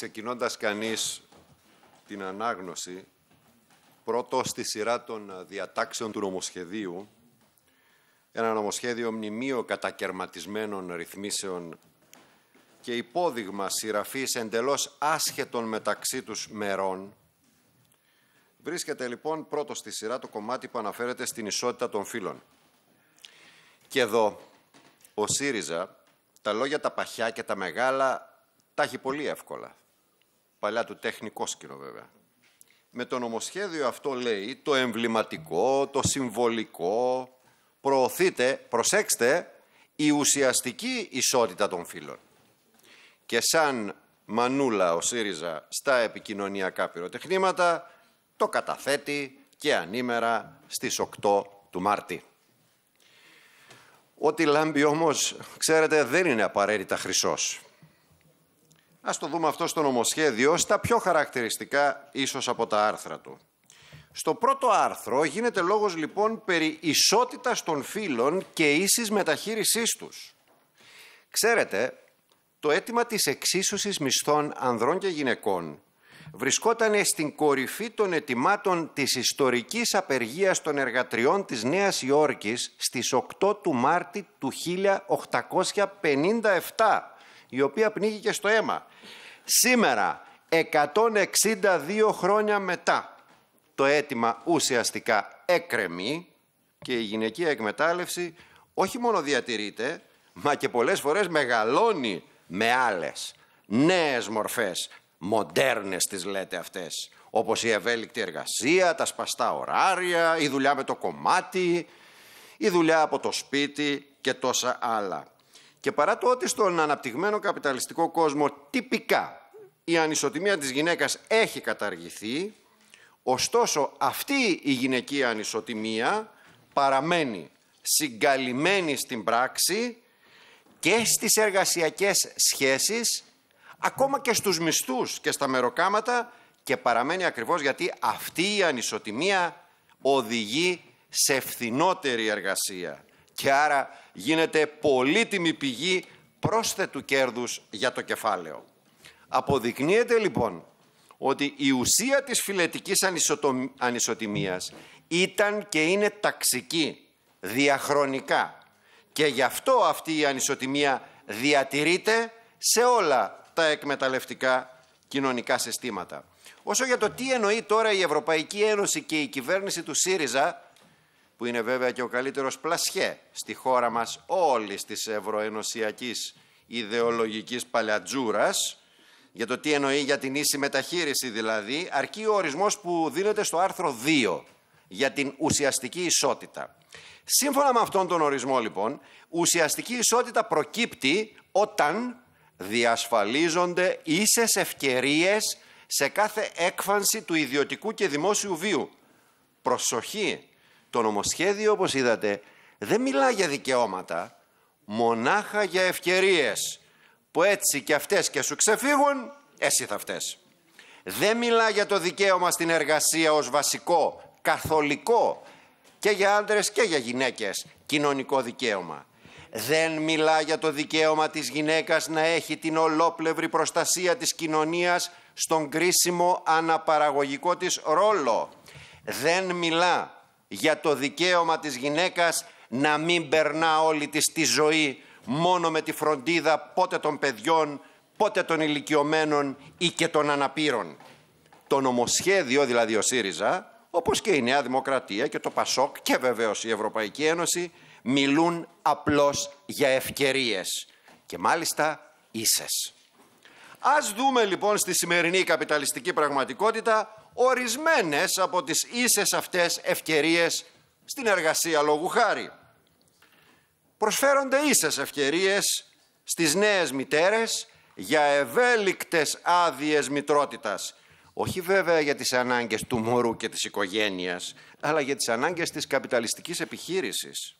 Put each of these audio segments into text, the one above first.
ξεκινώντας κανείς την ανάγνωση, πρώτος στη σειρά των ε, διατάξεων του νομοσχεδίου, ένα νομοσχέδιο μνημείο κατακαιρματισμένων ρυθμίσεων και υπόδειγμα σειραφής εντελώς άσχετων μεταξύ τους μερών, βρίσκεται λοιπόν πρώτος στη σειρά το κομμάτι που αναφέρεται στην ισότητα των φύλων. Και εδώ ο ΣΥΡΙΖΑ τα λόγια τα παχιά και τα μεγάλα τα έχει πολύ εύκολα παλιά του τεχνικό σκύρο βέβαια. Με το νομοσχέδιο αυτό λέει το εμβληματικό, το συμβολικό, προωθείτε, προσέξτε, η ουσιαστική ισότητα των φύλων. Και σαν μανούλα ο ΣΥΡΙΖΑ στα επικοινωνιακά πυροτεχνήματα το καταθέτει και ανήμερα στις 8 του Μάρτη. Ό,τι λάμπει όμως, ξέρετε, δεν είναι απαραίτητα χρυσός. Ας το δούμε αυτό στο νομοσχέδιο, στα πιο χαρακτηριστικά ίσως από τα άρθρα του. Στο πρώτο άρθρο γίνεται λόγος λοιπόν περί ισότητας των φύλων και ίσης μεταχείρισής τους. Ξέρετε, το αίτημα της εξίσωσης μισθών ανδρών και γυναικών βρισκόταν στην κορυφή των ετοιμάτων της ιστορικής απεργίας των εργατριών της Νέας Υόρκης στις 8 του Μάρτη του 1857 η οποία πνίγηκε στο αίμα. Σήμερα, 162 χρόνια μετά, το αίτημα ουσιαστικά έκρεμεί και η γυναική εκμετάλλευση όχι μόνο διατηρείται, μα και πολλές φορές μεγαλώνει με άλλες νέες μορφές, μοντέρνες τις λέτε αυτές, όπως η ευέλικτη εργασία, τα σπαστά ωράρια, η δουλειά με το κομμάτι, η δουλειά από το σπίτι και τόσα άλλα. Και παρά το ότι στον αναπτυγμένο καπιταλιστικό κόσμο τυπικά η ανισοτιμία της γυναίκας έχει καταργηθεί, ωστόσο αυτή η γυναική ανισοτιμία παραμένει συγκαλυμμένη στην πράξη και στις εργασιακές σχέσεις, ακόμα και στους μισθούς και στα μεροκάματα και παραμένει ακριβώς γιατί αυτή η ανισοτιμία οδηγεί σε φθηνότερη εργασία και άρα γίνεται πολύτιμη πηγή πρόσθετου κέρδους για το κεφάλαιο. Αποδεικνύεται λοιπόν ότι η ουσία της φιλετικής ανισοτιμίας ήταν και είναι ταξική, διαχρονικά και γι' αυτό αυτή η ανισοτιμία διατηρείται σε όλα τα εκμεταλλευτικά κοινωνικά συστήματα. Όσο για το τι εννοεί τώρα η Ευρωπαϊκή Ένωση και η κυβέρνηση του ΣΥΡΙΖΑ που είναι βέβαια και ο καλύτερος πλασιέ στη χώρα μας όλης της ευρωενωσιακής ιδεολογικής παλιατζούρας, για το τι εννοεί για την ίση μεταχείριση δηλαδή, αρκεί ο ορισμός που δίνεται στο άρθρο 2 για την ουσιαστική ισότητα. Σύμφωνα με αυτόν τον ορισμό λοιπόν, ουσιαστική ισότητα προκύπτει όταν διασφαλίζονται ίσες ευκαιρίες σε κάθε έκφανση του ιδιωτικού και δημόσιου βίου. Προσοχή! Το νομοσχέδιο, όπως είδατε, δεν μιλά για δικαιώματα, μονάχα για ευκαιρίες, που έτσι και αυτές και σου ξεφύγουν, εσύ θα φταίς. Δεν μιλά για το δικαίωμα στην εργασία ως βασικό, καθολικό, και για άντρες και για γυναίκες, κοινωνικό δικαίωμα. Δεν μιλά για το δικαίωμα της γυναίκας να έχει την ολόπλευρη προστασία της κοινωνίας στον κρίσιμο αναπαραγωγικό της ρόλο. Δεν μιλά για το δικαίωμα της γυναίκας να μην περνά όλη της τη ζωή μόνο με τη φροντίδα πότε των παιδιών, πότε των ηλικιωμένων ή και των αναπήρων. Το νομοσχέδιο δηλαδή ο ΣΥΡΙΖΑ, όπως και η Νέα Δημοκρατία και το ΠΑΣΟΚ και βεβαίως η Ευρωπαϊκή Ένωση, μιλούν απλώς για ευκαιρίες και μάλιστα ίσες. Ας δούμε λοιπόν στη σημερινή καπιταλιστική πραγματικότητα ορισμένες από τις ίσες αυτές ευκαιρίες στην εργασία λόγου χάρη. Προσφέρονται ίσες ευκαιρίες στις νέες μητέρες για ευέλικτες άδειες μητρότητας. Όχι βέβαια για τις ανάγκες του μωρού και της οικογένειας, αλλά για τις ανάγκες της καπιταλιστικής επιχείρησης.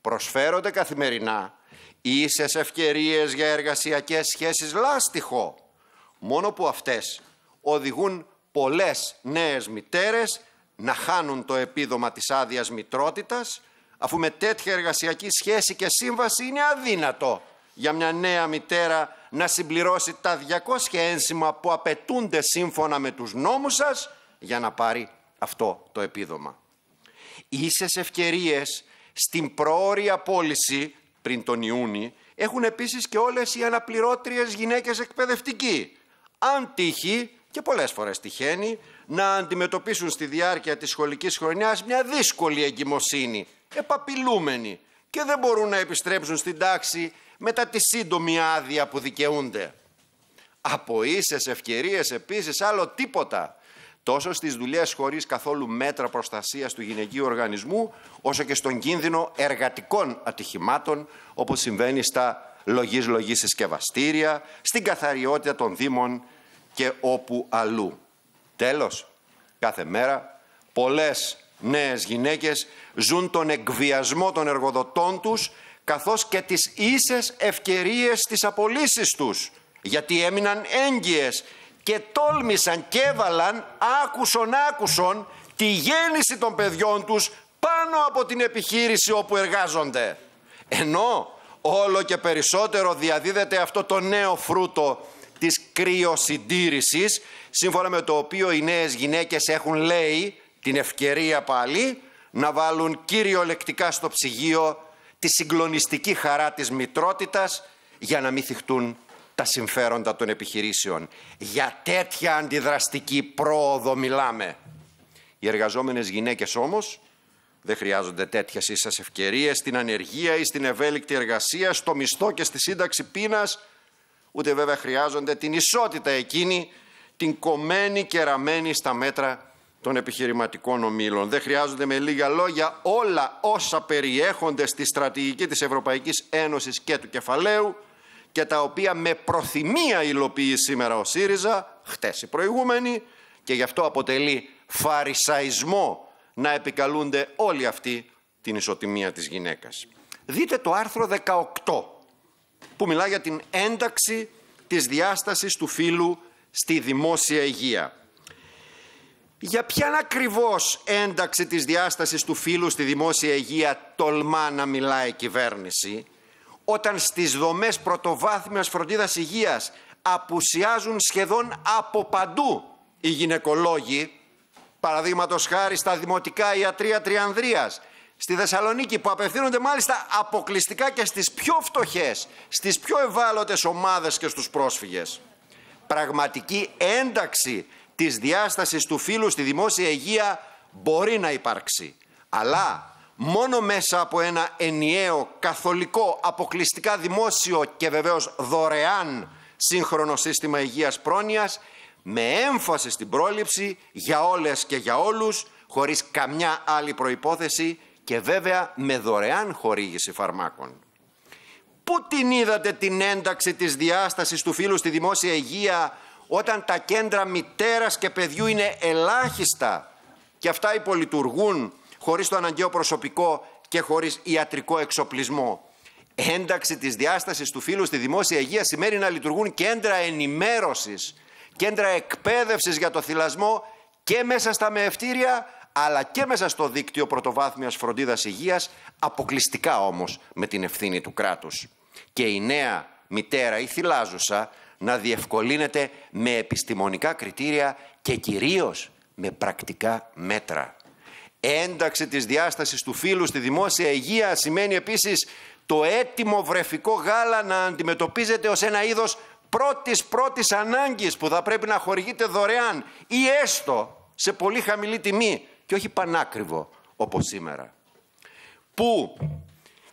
Προσφέρονται καθημερινά ίσες ευκαιρίες για εργασιακές σχέσεις λάστιχο, μόνο που αυτές οδηγούν πολλές νέες μητέρες να χάνουν το επίδομα της άδειας μητρότητας, αφού με τέτοια εργασιακή σχέση και σύμβαση είναι αδύνατο για μια νέα μητέρα να συμπληρώσει τα 200 ένσημα που απαιτούνται σύμφωνα με τους νόμους σας για να πάρει αυτό το επίδομα. Ίσες ευκαιρίες στην προώρια πώληση πριν τον Ιούνι έχουν επίσης και όλες οι αναπληρώτριες γυναίκες εκπαιδευτικοί. Αν τύχει και πολλές φορές τυχαίνει να αντιμετωπίσουν στη διάρκεια της σχολικής χρονιάς μια δύσκολη εγκυμοσύνη, επαπειλούμενη και δεν μπορούν να επιστρέψουν στην τάξη μετά τη σύντομη άδεια που δικαιούνται. Από ίσες ευκαιρίες επίσης άλλο τίποτα, τόσο στις δουλειές χωρίς καθόλου μέτρα προστασίας του γυναικείου οργανισμού, όσο και στον κίνδυνο εργατικών ατυχημάτων, όπως συμβαίνει στα λογής-λογής συσκευαστήρια, στην καθαριότητα των δήμων και όπου αλλού. Τέλος, κάθε μέρα πολλές νέες γυναίκες ζουν τον εκβιασμό των εργοδοτών τους καθώς και τις ίσες ευκαιρίες της απολύσεις τους γιατί έμειναν έγκυες και τόλμησαν και έβαλαν άκουσον άκουσον τη γέννηση των παιδιών τους πάνω από την επιχείρηση όπου εργάζονται. Ενώ όλο και περισσότερο διαδίδεται αυτό το νέο φρούτο της κρυοσυντήρησης, σύμφωνα με το οποίο οι νέες γυναίκες έχουν, λέει, την ευκαιρία πάλι να βάλουν κυριολεκτικά στο ψυγείο τη συγκλονιστική χαρά της μητρότητας για να μην θυχτούν τα συμφέροντα των επιχειρήσεων. Για τέτοια αντιδραστική πρόοδο μιλάμε. Οι εργαζόμενες γυναίκες όμως δεν χρειάζονται τέτοια ίσας ευκαιρίες στην ανεργία ή στην ευέλικτη εργασία, στο μισθό και στη σύνταξη πείνας ούτε βέβαια χρειάζονται την ισότητα εκείνη, την κομμένη και ραμμένη στα μέτρα των επιχειρηματικών ομίλων. Δεν χρειάζονται με λίγα λόγια όλα όσα περιέχονται στη στρατηγική της Ευρωπαϊκής Ένωσης και του κεφαλαίου και τα οποία με προθυμία υλοποιεί σήμερα ο ΣΥΡΙΖΑ, χτες η προηγούμενη, και γι' αυτό αποτελεί φαρισαϊσμό να επικαλούνται όλοι αυτοί την ισοτιμία της γυναίκας. Δείτε το άρθρο 18 που μιλά για την ένταξη της διάστασης του φύλου στη δημόσια υγεία. Για ποιαν ακριβώς ένταξη της διάστασης του φύλου στη δημόσια υγεία τολμά να μιλάει η κυβέρνηση, όταν στις δομές πρωτοβάθμιας φροντίδας υγείας απουσιάζουν σχεδόν από παντού οι γυναικολόγοι, παραδείγματος χάρη στα δημοτικά ιατρία Τριανδρίας, στη Θεσσαλονίκη που απευθύνονται μάλιστα αποκλειστικά και στις πιο φτωχές, στις πιο ευάλωτες ομάδες και στους πρόσφυγες. Πραγματική ένταξη της διάστασης του φύλου στη δημόσια υγεία μπορεί να υπάρξει. Αλλά μόνο μέσα από ένα ενιαίο, καθολικό, αποκλειστικά δημόσιο και βεβαίως δωρεάν σύγχρονο σύστημα υγείας πρόνοιας με έμφαση στην πρόληψη για όλες και για όλους χωρίς καμιά άλλη προϋπόθεση και βέβαια με δωρεάν χορήγηση φαρμάκων. Πού την είδατε την ένταξη της διάστασης του φύλου στη δημόσια υγεία όταν τα κέντρα μητέρας και παιδιού είναι ελάχιστα και αυτά υπολειτουργούν χωρίς το αναγκαίο προσωπικό και χωρίς ιατρικό εξοπλισμό. Ένταξη της διάστασης του φύλου στη δημόσια υγεία σημαίνει να λειτουργούν κέντρα ενημέρωσης, κέντρα εκπαίδευσης για το θυλασμό και μέσα στα μεευτήρια αλλά και μέσα στο δίκτυο πρωτοβάθμιας φροντίδας υγείας, αποκλειστικά όμως με την ευθύνη του κράτους. Και η νέα μητέρα ή θυλάζουσα να διευκολύνεται με επιστημονικά κριτήρια και κυρίως με πρακτικά μέτρα. Ένταξη της διάστασης του φύλου στη δημόσια υγεία σημαίνει επίσης το έτοιμο βρεφικό γάλα να αντιμετωπίζεται ως ένα είδος πρώτης πρώτης ανάγκης που θα πρέπει να χορηγείται δωρεάν ή έστω σε πολύ χαμηλή τιμή και όχι πανάκριβο όπως σήμερα. Πού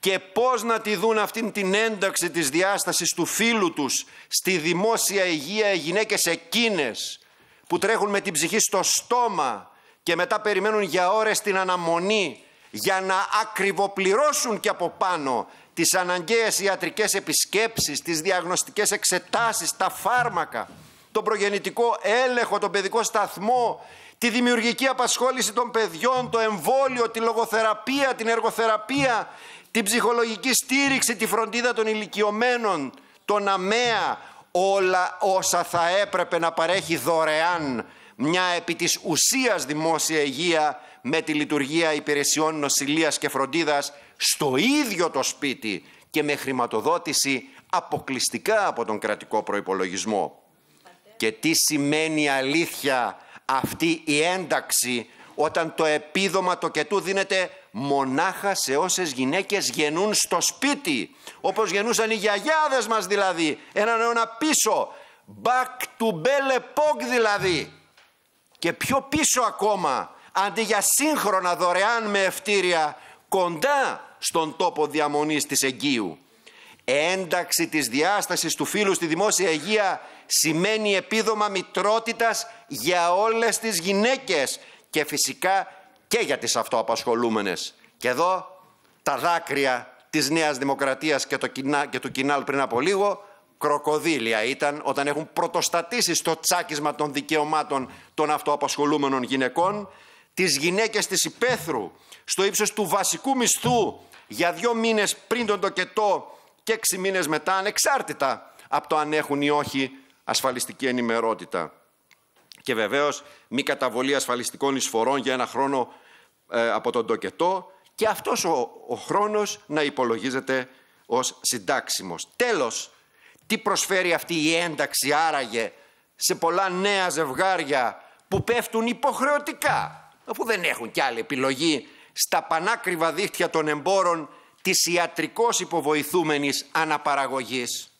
και πώς να τη δουν αυτήν την ένταξη της διάστασης του φίλου τους στη δημόσια υγεία οι γυναίκες εκείνες που τρέχουν με την ψυχή στο στόμα και μετά περιμένουν για ώρες την αναμονή για να ακριβοπληρώσουν και από πάνω τις αναγκαίες ιατρικές επισκέψεις, τις διαγνωστικές εξετάσεις, τα φάρμακα, τον προγεννητικό έλεγχο, τον παιδικό σταθμό, τη δημιουργική απασχόληση των παιδιών, το εμβόλιο, τη λογοθεραπεία, την εργοθεραπεία, την ψυχολογική στήριξη, τη φροντίδα των ηλικιωμένων, τον αμαία, όλα όσα θα έπρεπε να παρέχει δωρεάν μια επί της ουσίας δημόσια υγεία με τη λειτουργία υπηρεσιών νοσηλείας και φροντίδας στο ίδιο το σπίτι και με χρηματοδότηση αποκλειστικά από τον κρατικό προϋπολογισμό. Και τι σημαίνει αλήθεια αυτή η ένταξη όταν το επίδομα το κετού δίνεται μονάχα σε όσες γυναίκες γεννούν στο σπίτι. Όπως γεννούσαν οι γιαγιάδες μας δηλαδή, έναν αιώνα πίσω. Back to Belle Epoque δηλαδή. Και πιο πίσω ακόμα, αντί για σύγχρονα δωρεάν με ευτήρια, κοντά στον τόπο διαμονής της εγκύου Ένταξη της διάστασης του φίλου στη δημόσια υγεία σημαίνει επίδομα μητρότητας για όλες τις γυναίκες και φυσικά και για τις αυτοαπασχολούμενες. Και εδώ τα δάκρυα της Νέας Δημοκρατίας και, το κοινά, και του Κινάλ πριν από λίγο κροκοδίλια ήταν όταν έχουν πρωτοστατήσει στο τσάκισμα των δικαιωμάτων των αυτοαπασχολούμενων γυναικών, τις γυναίκες της υπαίθρου στο ύψος του βασικού μισθού για δύο μήνες πριν τον τοκετό και έξι μήνες μετά ανεξάρτητα από το αν έχουν ή όχι ασφαλιστική ενημερότητα. Και βεβαίως μη καταβολή ασφαλιστικών εισφορών για ένα χρόνο ε, από τον τοκετό και αυτός ο, ο χρόνος να υπολογίζεται ως συντάξιμος. Τέλος, τι προσφέρει αυτή η ένταξη άραγε σε πολλά νέα ζευγάρια που πέφτουν υποχρεωτικά, αφού δεν έχουν κι άλλη επιλογή, στα πανάκριβα δίχτυα των εμπόρων της ιατρικώς υποβοηθούμενης αναπαραγωγής.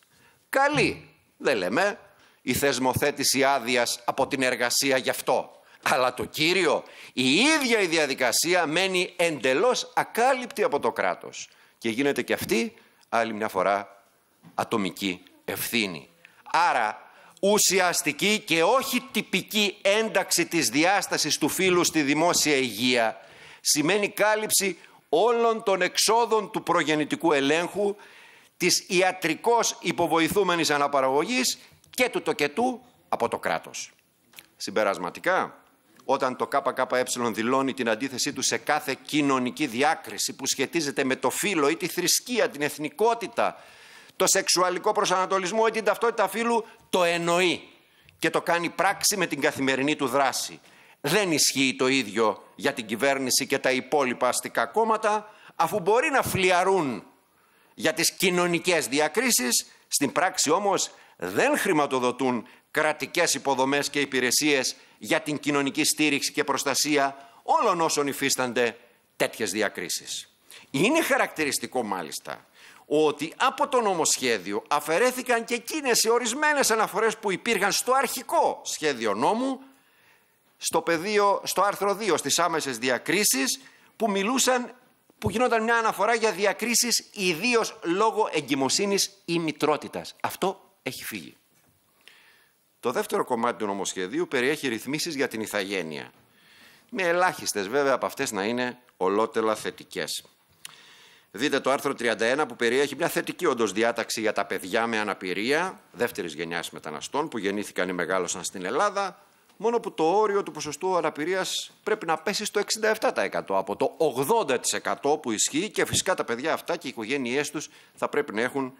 Καλή, δεν λέμε, η θεσμοθέτηση άδειας από την εργασία γι' αυτό. Αλλά το κύριο, η ίδια η διαδικασία μένει εντελώς ακάλυπτη από το κράτος και γίνεται και αυτή άλλη μια φορά ατομική ευθύνη. Άρα ουσιαστική και όχι τυπική ένταξη της διάστασης του φύλου στη δημόσια υγεία σημαίνει κάλυψη όλων των εξόδων του προγεννητικού ελέγχου της ιατρικός υποβοηθούμενης αναπαραγωγής και του τοκετού από το κράτος. Συμπερασματικά, όταν το ΚΚΕ δηλώνει την αντίθεσή του σε κάθε κοινωνική διάκριση που σχετίζεται με το φύλλο ή τη θρησκεία, την εθνικότητα, το σεξουαλικό προσανατολισμό ή την ταυτότητα φύλου, το εννοεί και το κάνει πράξη με την καθημερινή του δράση. Δεν ισχύει το ίδιο για την κυβέρνηση και τα υπόλοιπα αστικά κόμματα, αφού μπορεί να φλιαρούν για τις κοινωνικές διακρίσεις, στην πράξη όμως δεν χρηματοδοτούν κρατικές υποδομές και υπηρεσίες για την κοινωνική στήριξη και προστασία όλων όσων υφίστανται τέτοιες διακρίσεις. Είναι χαρακτηριστικό μάλιστα ότι από το νομοσχέδιο αφαιρέθηκαν και εκείνες οι ορισμένες αναφορές που υπήρχαν στο αρχικό σχέδιο νόμου, στο, πεδίο, στο άρθρο 2 στις άμεσες διακρίσεις, που μιλούσαν που γινόταν μια αναφορά για διακρίσεις ιδίως λόγω εγκυμοσύνης ή μητρότητας. Αυτό έχει φύγει. Το δεύτερο κομμάτι του νομοσχεδίου περιέχει ρυθμίσεις για την ηθαγένεια. Με ελάχιστες, βέβαια από αυτές να είναι ολότελα θετικές. Δείτε το άρθρο 31 που περιέχει μια θετική όντως διάταξη για τα παιδιά με αναπηρία δεύτερης γενιάς μεταναστών που γεννήθηκαν ή μεγάλωσαν στην Ελλάδα, μόνο που το όριο του ποσοστού αναπηρίας πρέπει να πέσει στο 67% από το 80% που ισχύει και φυσικά τα παιδιά αυτά και οι οικογένειε τους θα πρέπει να έχουν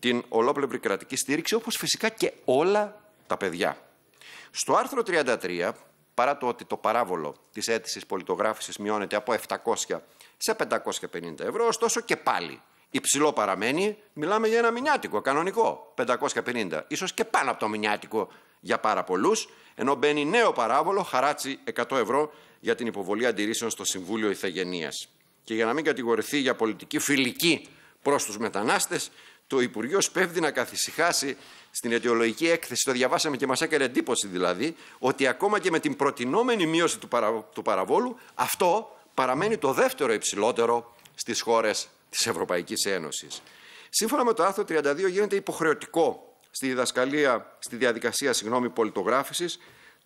την ολόπλευρη κρατική στήριξη, όπως φυσικά και όλα τα παιδιά. Στο άρθρο 33, παρά το ότι το παράβολο της αίτησης πολιτογράφησης μειώνεται από 700 σε 550 ευρώ, ωστόσο και πάλι υψηλό παραμένει, μιλάμε για ένα μηνιάτικο κανονικό, 550, ίσως και πάνω από το μηνιάτικο για πάρα πολλούς, ενώ μπαίνει νέο παράβολο, χαράτσι 100 ευρώ για την υποβολή αντιρρήσεων στο Συμβούλιο Ιθαγενείας. Και για να μην κατηγορηθεί για πολιτική φιλική προς τους μετανάστες, το Υπουργείο σπέβδει να καθησυχάσει στην αιτιολογική έκθεση, το διαβάσαμε και μας έκανε εντύπωση δηλαδή, ότι ακόμα και με την προτινόμενη μείωση του, του παραβόλου, αυτό παραμένει το δεύτερο υψηλότερο στις χώρες της Ευρωπαϊκής Ένωσης. Σύμφωνα με το άρθρο 32 γίνεται υποχρεωτικό στη διδασκαλία, στη διαδικασία συγγνώμη, πολιτογράφησης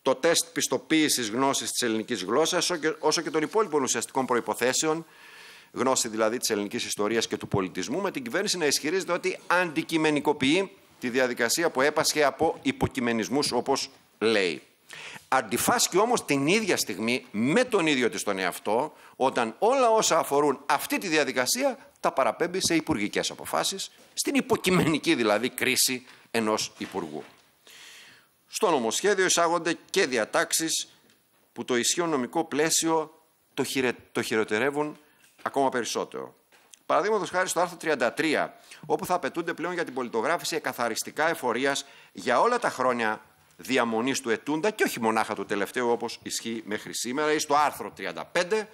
το τεστ πιστοποίησης γνώσης της ελληνικής γλώσσας όσο και των υπόλοιπων ουσιαστικών προϋποθέσεων γνώση δηλαδή της ελληνικής ιστορίας και του πολιτισμού, με την κυβέρνηση να ισχυρίζεται ότι αντικειμενικοποιεί τη διαδικασία που έπασχε από υποκειμενισμούς, όπως λέει. Αντιφάσκει όμως την ίδια στιγμή με τον ίδιο της τον εαυτό όταν όλα όσα αφορούν αυτή τη διαδικασία τα παραπέμπει σε υπουργικές αποφάσεις, στην υποκειμενική δηλαδή κρίση ενός υπουργού. Στο νομοσχέδιο εισάγονται και διατάξεις που το ισχύον νομικό πλαίσιο το, χειρε... το χειροτερεύουν ακόμα περισσότερο. Παραδείγματος χάρη στο άρθρο 33, όπου θα απαιτούνται πλέον για την πολιτογράφηση εκαθαριστικά εφορίας για όλα τα χρόνια διαμονής του ετούντα και όχι μονάχα του τελευταίου όπως ισχύει μέχρι σήμερα, ή στο άρθρο 35,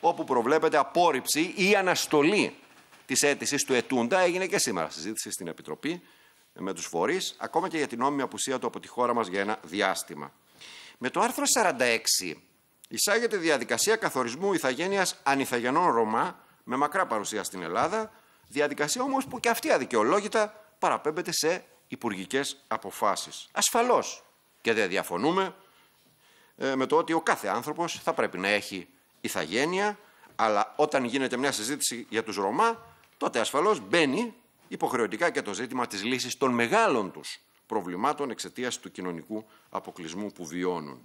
όπου προβλέπεται απόρριψη ή αναστολή της αίτησης του ετούντα. Έγινε και σήμερα συζήτηση στην Επιτροπή με τους φορείς, ακόμα και για την νόμιμη απουσία του από τη χώρα μας για ένα διάστημα. Με το άρθρο 46 Εισάγεται διαδικασία καθορισμού ηθαγένειας ανηθαγενών Ρωμά με μακρά παρουσία στην Ελλάδα, διαδικασία όμως που και αυτή αδικαιολόγητα παραπέμπεται σε υπουργικές αποφάσεις. Ασφαλώς και δεν διαφωνούμε ε, με το ότι ο κάθε άνθρωπος θα πρέπει να έχει ηθαγένεια, αλλά όταν γίνεται μια συζήτηση για τους Ρωμά, τότε ασφαλώς μπαίνει υποχρεωτικά και το ζήτημα της λύσης των μεγάλων τους προβλημάτων εξαιτίας του κοινωνικού αποκλεισμού που βιώνουν.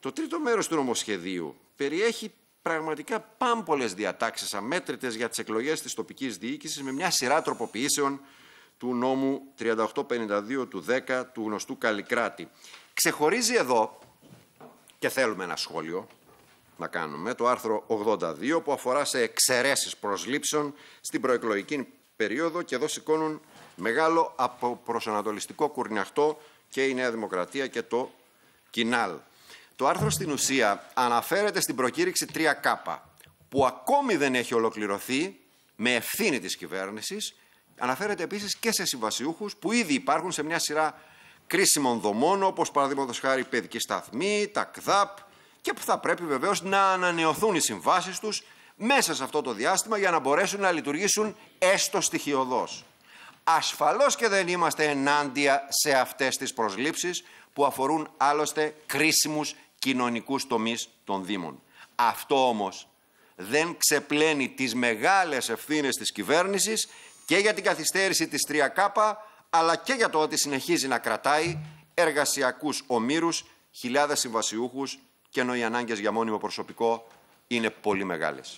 Το τρίτο μέρος του νομοσχεδίου περιέχει πραγματικά πάμπολες διατάξεις αμέτρητες για τις εκλογές της τοπικής διοίκησης με μια σειρά τροποποιήσεων του νόμου 3852 του 10 του γνωστού Καλλικράτη. Ξεχωρίζει εδώ, και θέλουμε ένα σχόλιο να κάνουμε, το άρθρο 82 που αφορά σε εξαιρέσεις προσλήψεων στην προεκλογική περίοδο και εδώ σηκώνουν μεγάλο αποπροσανατολιστικό κουρνιαχτό και η Νέα Δημοκρατία και το Κινάλ. Το άρθρο στην ουσία αναφέρεται στην προκήρυξη 3K, που ακόμη δεν έχει ολοκληρωθεί με ευθύνη της κυβέρνησης. Αναφέρεται επίσης και σε συμβασιούχους που ήδη υπάρχουν σε μια σειρά κρίσιμων δομών, όπως παραδείγματος χάρη παιδική σταθμή, τα ΚΔΑΠ, και που θα πρέπει βεβαίως να ανανεωθούν οι συμβάσεις τους μέσα σε αυτό το διάστημα για να μπορέσουν να λειτουργήσουν έστω στοιχειοδός. Ασφαλώς και δεν είμαστε ενάντια σε αυτές τις προσλήψεις που αφορούν άλλωστε κρίσιμους κοινωνικούς τομείς των Δήμων. Αυτό όμως δεν ξεπλένει τις μεγάλες ευθύνες της κυβέρνησης και για την καθυστέρηση της 3K, αλλά και για το ότι συνεχίζει να κρατάει εργασιακούς ομήρους, χιλιάδες συμβασιούχους και ενώ οι ανάγκες για μόνιμο προσωπικό είναι πολύ μεγάλες.